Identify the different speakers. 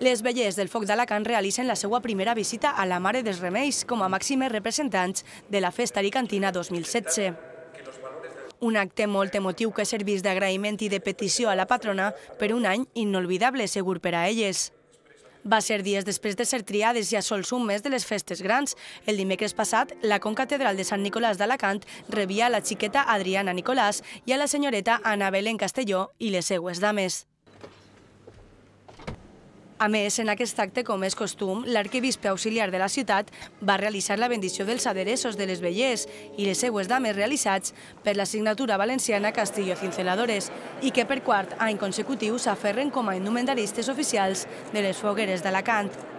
Speaker 1: Les velles del Foc d'Alacant realitzen la seva primera visita a la Mare dels Remeis com a màximes representants de la Festa Alicantina 2016. Un acte molt emotiu que serveix d'agraïment i de petició a la patrona per un any inolvidable segur per a elles. Va ser dies després de ser triades i a sols un mes de les festes grans. El dimecres passat, la Concatedral de Sant Nicolàs d'Alacant rebia la xiqueta Adriana Nicolàs i a la senyoreta Anabel en Castelló i les seues dames. A més, en aquest acte, com és costum, l'arquebispe auxiliar de la ciutat va realitzar la bendició dels adereços de les vellers i les seues dames realitzats per la signatura valenciana Castillo Cinceladores i que per quart any consecutiu s'aferren com a indumentaristes oficials de les fogueres d'Alacant.